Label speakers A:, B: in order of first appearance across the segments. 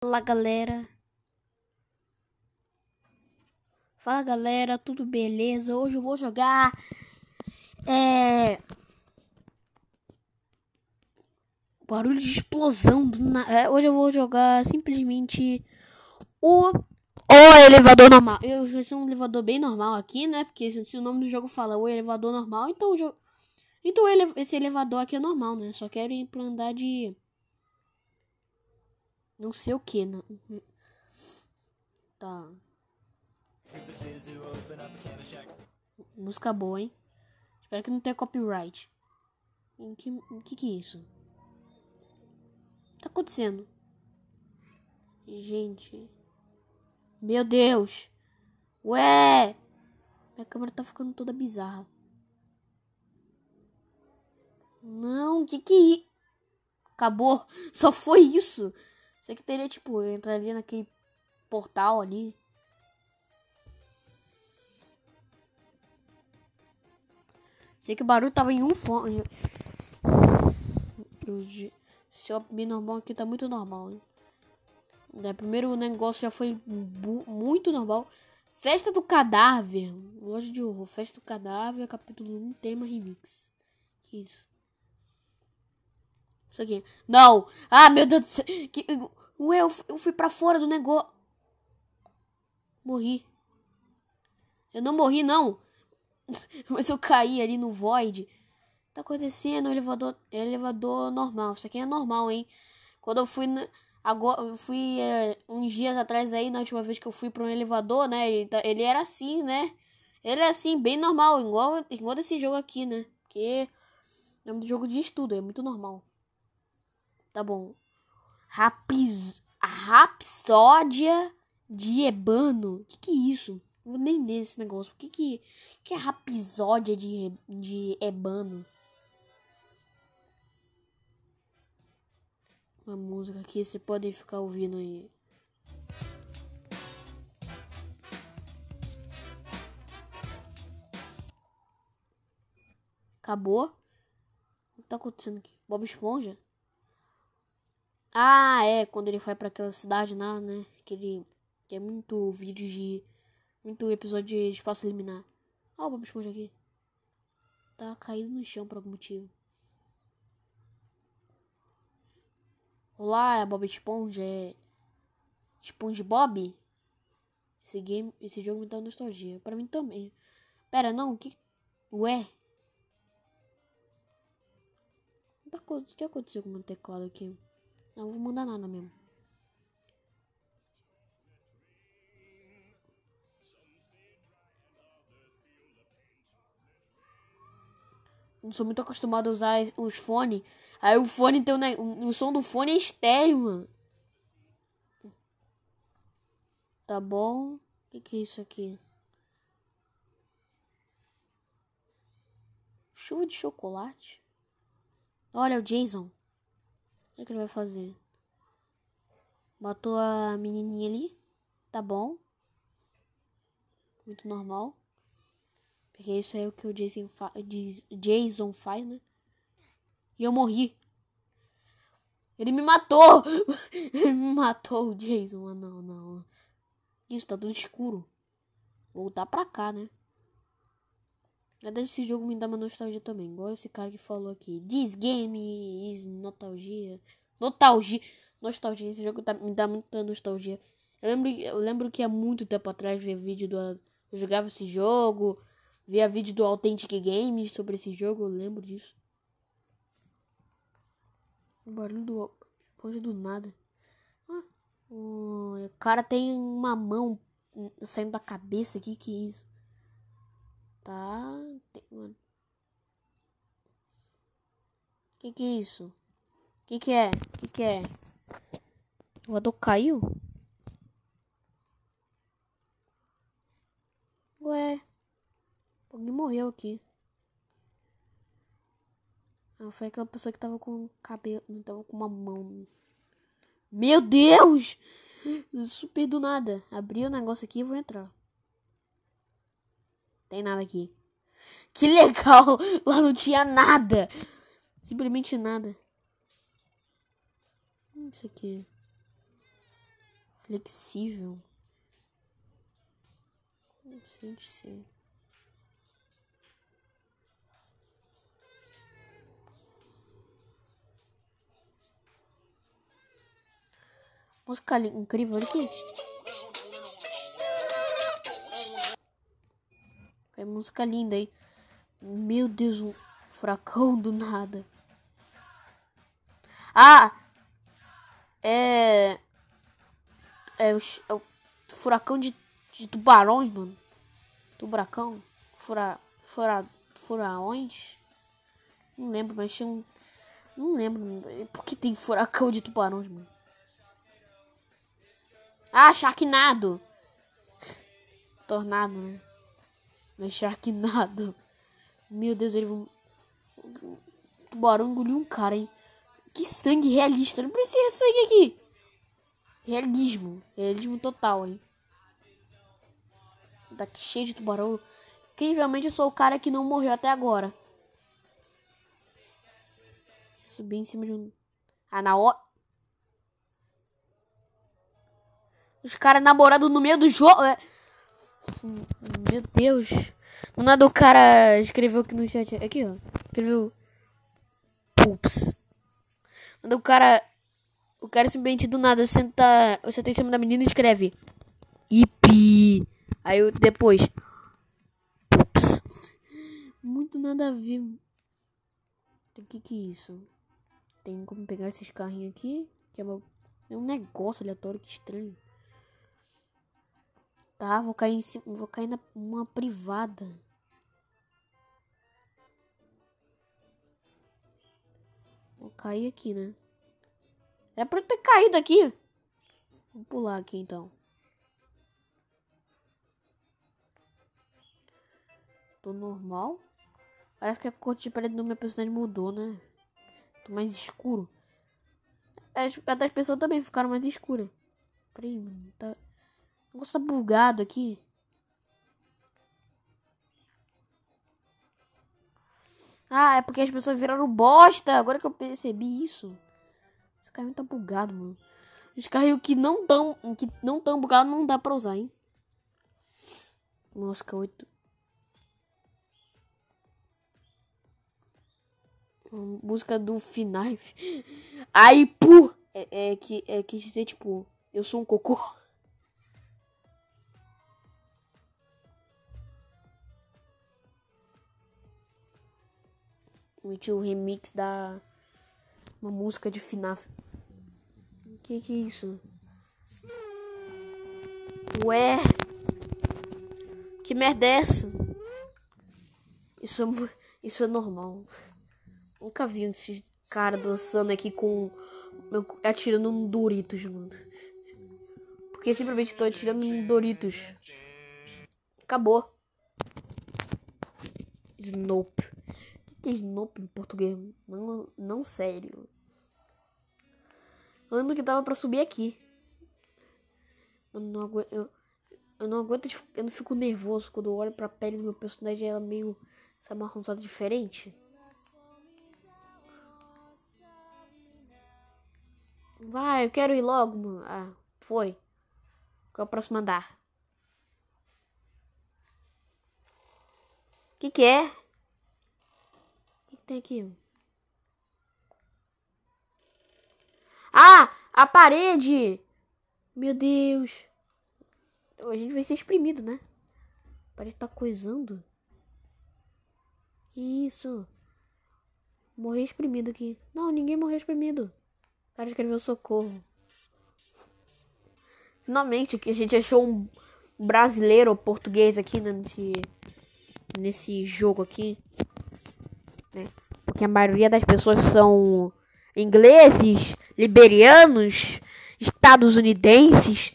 A: Fala galera. Fala galera, tudo beleza? Hoje eu vou jogar é barulho de explosão na... é, hoje eu vou jogar simplesmente o o elevador normal. Eu vou ser um elevador bem normal aqui, né? Porque se o nome do jogo fala o elevador normal, então o jogo então ele... esse elevador aqui é normal, né? Só quero ir para andar de não sei o que. Não... Tá. Música boa, hein? Espero que não tenha copyright. O que, que, que é isso? Tá acontecendo? Gente. Meu Deus! Ué! Minha câmera tá ficando toda bizarra. Não, que que. É Acabou! Só foi isso! sei que teria, tipo, eu entraria naquele portal ali. Sei que o barulho tava em um fone. Seu bem normal aqui tá muito normal, hein? Né? Primeiro negócio já foi muito normal. Festa do Cadáver. Loja de horror. Festa do Cadáver, capítulo 1, tema remix. Que isso? Isso aqui. Não! Ah, meu Deus do céu! Que... Ué, eu, eu fui pra fora do negócio. Morri. Eu não morri, não. Mas eu caí ali no void. Tá acontecendo, é elevador, é elevador normal. Isso aqui é normal, hein? Quando eu fui na, agora, eu fui é, uns dias atrás aí, na última vez que eu fui para um elevador, né? Ele, tá, ele era assim, né? Ele é assim, bem normal, igual, igual desse jogo aqui, né? Porque é um jogo de estudo, é muito normal. Tá bom. rapis Rapsódia de Ebano. Que que é isso? vou nem ler esse negócio. O que que, que é rapsódia de, de Ebano? Uma música que você pode ficar ouvindo aí. Acabou? O que tá acontecendo aqui? Bob Esponja? Ah, é, quando ele foi para aquela cidade lá, né? Que ele. tem é muito vídeo de. Muito episódio de espaço liminar. Olha o Bob Esponja aqui. Tá caído no chão por algum motivo. Olá, é Bob Esponja. É. Esponja Bob? Esse game. Esse jogo me dá nostalgia. Pra mim também. Pera, não, que. Ué? Tá o que aconteceu com o meu teclado aqui? Não vou mudar nada mesmo. Não sou muito acostumado a usar os fones. Aí o fone tem né? o som do fone é estéreo, mano. Tá bom. O que é isso aqui? Chuva de chocolate? Olha é o Jason. É que, ele vai fazer? Matou a menininha ali. Tá bom. Muito normal. Porque isso é o que o Jason, fa Jason faz, né? E eu morri. Ele me matou! ele me matou o Jason. Ah, não, não. Isso, tá tudo escuro. Voltar pra cá, né? Verdade, esse jogo me dá uma nostalgia também. Igual esse cara que falou aqui. This game is nostalgia. Nostalgia. Nostalgia. Esse jogo tá, me dá muita nostalgia. Eu lembro, eu lembro que há muito tempo atrás via vídeo do. Eu jogava esse jogo. Via vídeo do Authentic Games sobre esse jogo. Eu lembro disso. O barulho do. Hoje do nada. Ah, o cara tem uma mão saindo da cabeça aqui. Que é isso? Tá? Mano. Que que é isso? Que que é? Que que é? O Ado caiu? Ué. Alguém morreu aqui. Ah, foi aquela pessoa que tava com cabelo. Não tava com uma mão. Meu Deus! Super do nada. Abri o negócio aqui e vou entrar. Tem nada aqui. Que legal! Lá não tinha nada. Simplesmente nada. Hum, isso aqui. Flexível. Hum, não sei de ser. Música incrível, olha aqui. É música linda, hein? Meu Deus, um furacão do nada. Ah! É. É o, é o furacão de, de, tubarões, mano. Tubarão? Fura. Fura. Furaões? Não lembro, mas tinha um. Não lembro. Por que tem furacão de tubarões, mano? Ah, Sharknado! Tornado, né? Mas Sharknado. Meu Deus, ele. O tubarão engoliu um cara, hein? Que sangue realista. Não precisa de sangue aqui. Realismo. Realismo total, hein? Tá cheio de tubarão. Incrivelmente eu sou o cara que não morreu até agora. Subi em cima de um. Ah, na hora. Os caras namorados no meio do jogo. É... Meu Deus. Do nada o cara escreveu aqui no chat. Aqui, ó. Escreveu. Poops. Quando o cara. O cara simplesmente do nada senta. Você tem em cima da menina e escreve. Ipi. Aí eu, depois. Poops. Muito nada a ver. O que que é isso? Tem como pegar esses carrinhos aqui? Que é, uma, é um negócio aleatório que estranho. Tá, vou cair em cima, vou cair numa privada. Vou cair aqui, né? é pra eu ter caído aqui. Vou pular aqui, então. Tô normal. Parece que a cor de parede do meu personagem mudou, né? Tô mais escuro. As, as das pessoas também ficaram mais escuras. Peraí, mano. Tá... O negócio tá bugado aqui. Ah, é porque as pessoas viraram bosta. Agora que eu percebi isso. Esse carrinho tá bugado, mano. Os carrinhos que não tão, que não tão bugados não dá pra usar, hein. Nossa, oito. Música do FNAF. Aí, pu! É, é, que, é que dizer, tipo, eu sou um cocô. Meti o remix da uma música de FNAF. O que, que é isso? Ué? Que merda é essa? Isso é, isso é normal. Nunca vi esse cara dançando aqui com. atirando um Doritos, mano. Porque simplesmente tô atirando um Doritos. Acabou. Snoop que é Snoop em português? Não, não sério. Eu lembro que dava pra subir aqui. Eu não aguento. Eu, eu não aguento. Eu não fico nervoso quando eu olho pra pele do meu personagem ela é meio. Sabe, uma diferente. Vai, eu quero ir logo, mano. Ah, foi. Qual é o próximo andar? Que que é? tem aqui? Ah, a parede! Meu Deus. A gente vai ser exprimido, né? A parede tá coisando. Que isso? Morri exprimido aqui. Não, ninguém morreu exprimido. O cara escreveu socorro. Finalmente que a gente achou um brasileiro ou português aqui nesse, nesse jogo aqui né? Porque a maioria das pessoas são ingleses, liberianos, estadunidenses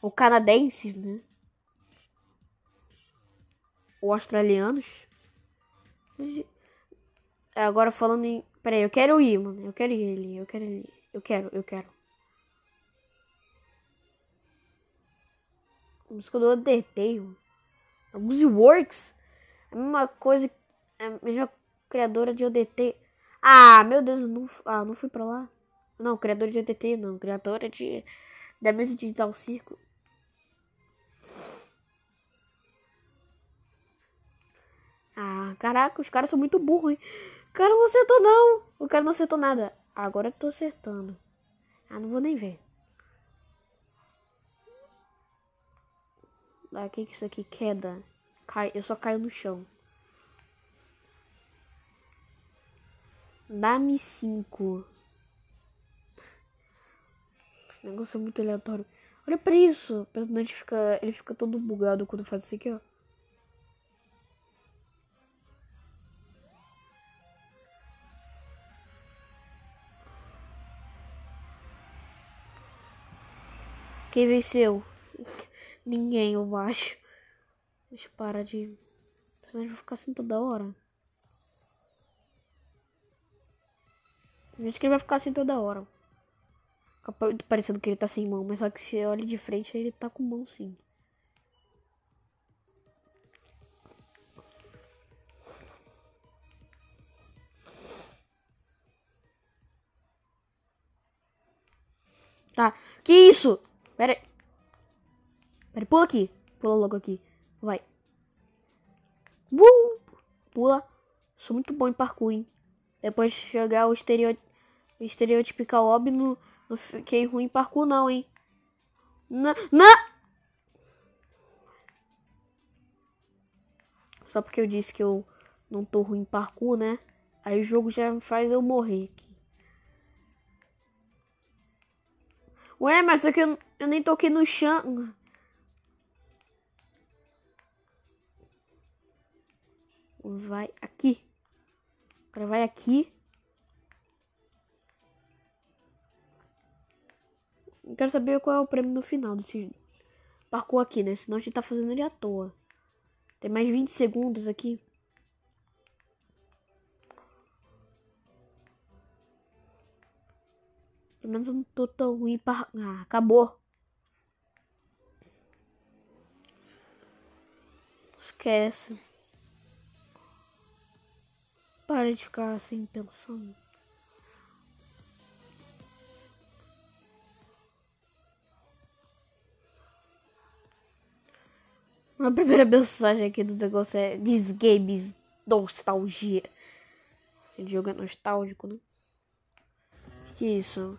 A: ou canadenses, né? Ou australianos. É, agora falando em. Peraí, eu quero ir, mano. Eu quero ir ali. Eu quero ir Eu quero, eu quero. A música do Undertale. A Music Works. É a mesma coisa. É a mesma criadora de ODT. Ah, meu Deus, não, ah, não fui pra lá. Não, criadora de ODT, não. Criadora de. Da mesa digital circo. Ah, caraca, os caras são muito burros, hein? O cara não acertou, não. O cara não acertou nada. Agora eu tô acertando. Ah, não vou nem ver. Ah, que que isso aqui? Queda. Cai, eu só caio no chão. Nami cinco. Esse negócio é muito aleatório. Olha pra isso. O personagem fica. Ele fica todo bugado quando faz isso aqui, ó. Quem venceu? Ninguém, eu acho. Deixa eu parar de. O personagem vai ficar assim toda hora. Acho que ele vai ficar assim toda hora. Fica parecendo que ele tá sem mão, mas só que se olha de frente, ele tá com mão sim. Tá. Que isso? Pera aí. Pera aí, pula aqui. Pula logo aqui. Vai. Uh! Pula. Sou muito bom em parkour, hein? Depois de chegar o exterior estereotipicar o óbvio, não fiquei é ruim parkour não, hein? Não, Só porque eu disse que eu não tô ruim em parkour, né? Aí o jogo já faz eu morrer aqui. Ué, mas só que eu, eu nem toquei no chão. Vai aqui. Agora vai aqui. quero saber qual é o prêmio no final desse parkour aqui, né? Senão a gente tá fazendo ele à toa. Tem mais 20 segundos aqui. Pelo menos eu não tô tão ruim pra... Ah, acabou. Esquece. Para de ficar assim pensando. A primeira mensagem aqui do negócio é These Games Nostalgia. Esse jogo é nostálgico, né? Que é isso?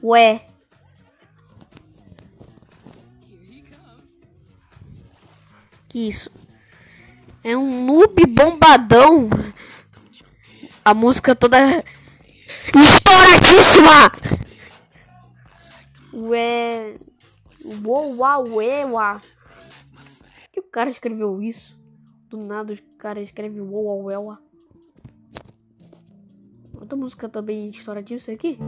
A: Ué. Que isso? É um noob bombadão. A música toda estouradíssima. Ué. Uou, ué, uá. Por que o cara escreveu isso? Do nada o cara escreve uou, ué, uá. Outra música também história disso aqui?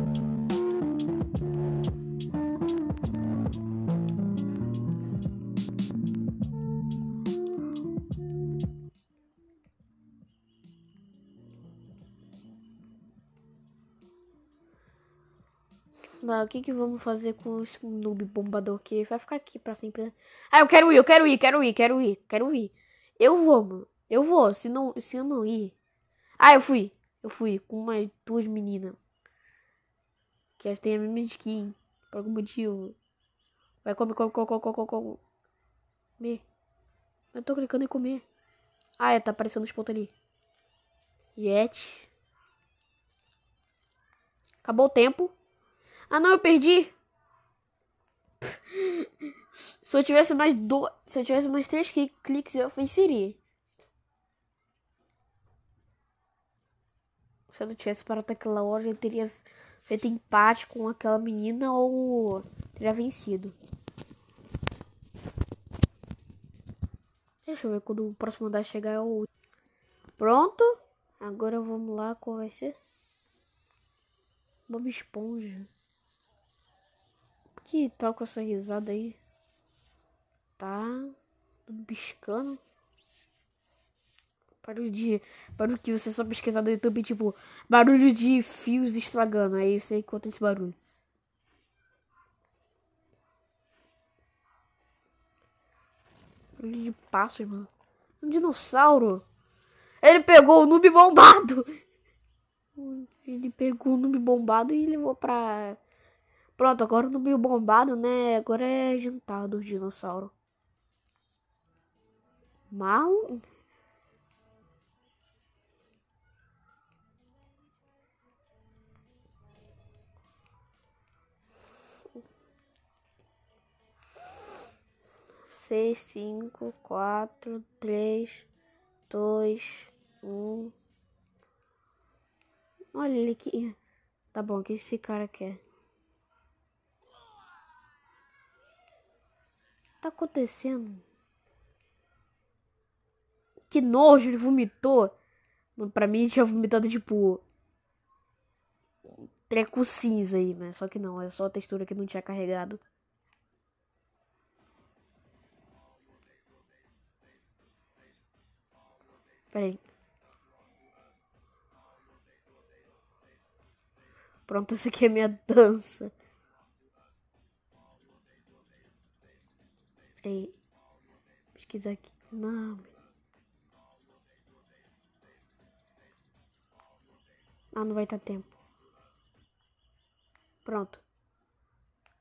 A: lá, o que que vamos fazer com esse noob bombador que vai ficar aqui pra sempre? Né? Ah, eu quero ir, eu quero ir, quero ir, quero ir, quero ir. Eu vou, mano. Eu vou, se, não, se eu não ir. Ah, eu fui. Eu fui com uma duas meninas. Que elas têm a mesma skin. Por algum motivo. Vai comer, come, come, come, come, come. Comer. Eu tô clicando em comer. Ah, é, tá aparecendo os pontos ali. Yet. Acabou o tempo. Ah não, eu perdi. Se eu tivesse mais dois, Se eu tivesse mais três cliques, eu venceria. Se eu não tivesse parado naquela hora, eu teria feito empate com aquela menina ou teria vencido. Deixa eu ver quando o próximo andar chegar é o Pronto. Agora vamos lá, qual vai ser? Bob Esponja. Que tal tá com essa risada aí? Tá piscando. Barulho de. Barulho que você só pesquisar no YouTube, tipo, barulho de fios estragando. Aí você encontra esse barulho. Barulho de passos, mano. Um dinossauro. Ele pegou o noob bombado. Ele pegou o noob bombado e levou pra Pronto, agora no meio bombado, né? Agora é jantar dos dinossauros. Mal. seis, cinco, quatro, três, dois, um. Olha ele aqui. Tá bom, o que esse cara quer? tá acontecendo? Que nojo, ele vomitou. Pra mim, ele tinha vomitado, tipo... Treco cinza aí, né? Só que não, é só a textura que não tinha carregado. Pera aí. Pronto, isso aqui é minha dança. Pesquisar aqui. Não. Ah, não vai dar tempo. Pronto.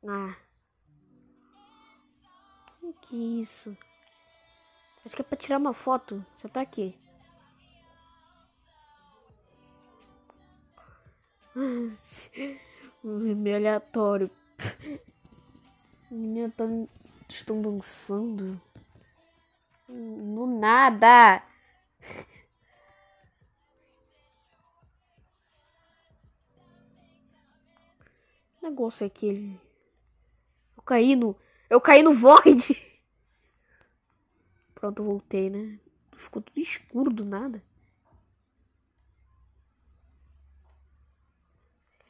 A: Ah. Que é isso? Acho que é pra tirar uma foto. Você tá aqui. Meio aleatório. Minha aleatório estão dançando no nada. negócio é aquele? Eu caí no. Eu caí no void! Pronto, voltei, né? Ficou tudo escuro do nada.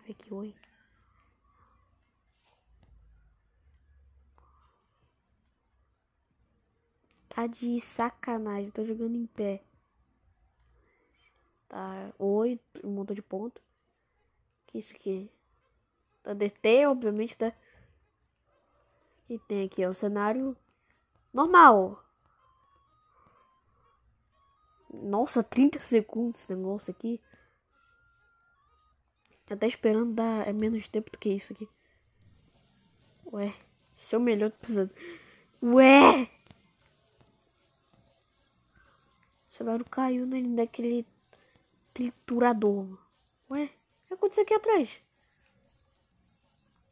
A: vê que oi. Tá de sacanagem, tô jogando em pé. Tá, oito, um montão de ponto. Que isso aqui? Tá DT, obviamente, tá. Que tem aqui, é um cenário normal. Nossa, 30 segundos esse negócio aqui. Até esperando dar é menos tempo do que isso aqui. Ué, seu melhor precisando. Ué! celular caiu naquele triturador. Ué, o que aconteceu aqui atrás?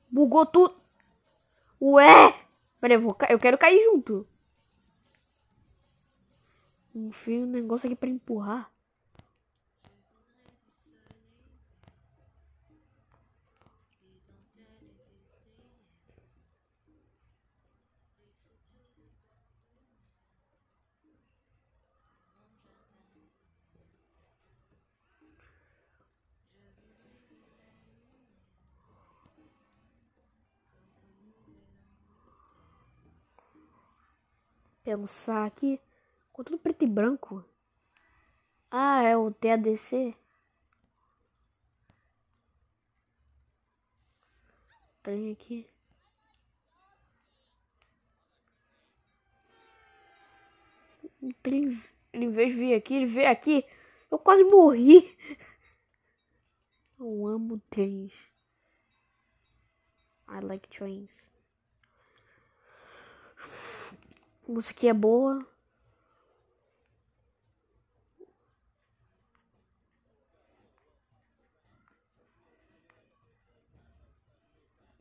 A: Bugou tudo. Ué! Peraí, eu, vou eu quero cair junto. Enfim, um negócio aqui pra empurrar. pensar aqui. Com tudo preto e branco. Ah, é o TADC? Trem aqui. Ele, ele, em vez de vir aqui, ele veio aqui. Eu quase morri. Eu amo trens. I like trains. música é boa.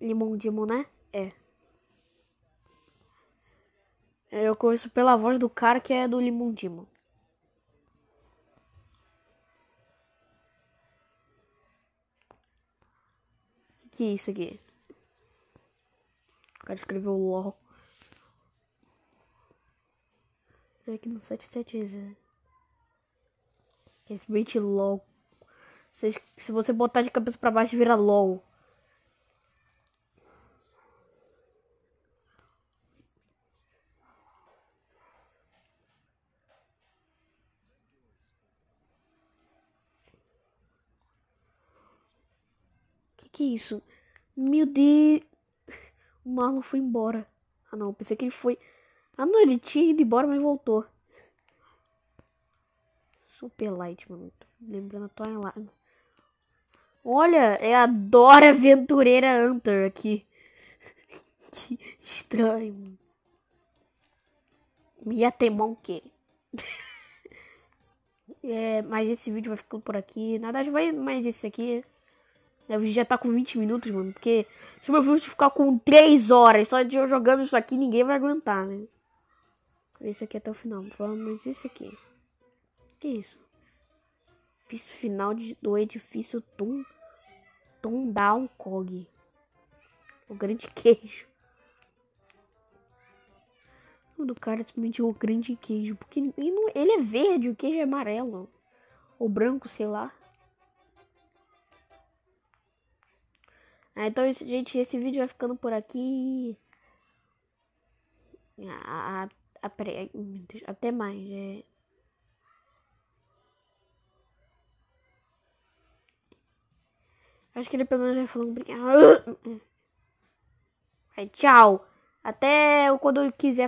A: Limão Dimo, né? É. Eu conheço pela voz do cara que é do Limão Dimo. Que é isso aqui? O cara escreveu LOL. Já que no 770. Simplesmente LOL. Se, se você botar de cabeça pra baixo, vira LOL. Que que é isso? Meu Deus! O Marlon foi embora. Ah não, pensei que ele foi. Ah, não, ele tinha ido embora, mas voltou. Super light, mano. Lembrando a tua lá. Olha, é a Dora Aventureira Hunter aqui. que estranho, mano. Ia ter bom que. é, mas esse vídeo vai ficando por aqui. Na verdade, vai mais esse aqui. É, o vídeo já tá com 20 minutos, mano. Porque se meu vídeo ficar com 3 horas só de eu jogando isso aqui, ninguém vai aguentar, né? isso aqui até o final. Vamos, isso aqui. Que isso? Piso final de, do edifício Tum Down Cog O grande queijo. O do cara é simplesmente o grande queijo. Porque ele, ele é verde, o queijo é amarelo. Ou branco, sei lá. Ah, então, gente, esse vídeo vai ficando por aqui. Ah, até mais. É... Acho que ele pelo menos vai falando obrigado. Aí, tchau. Até quando eu quiser.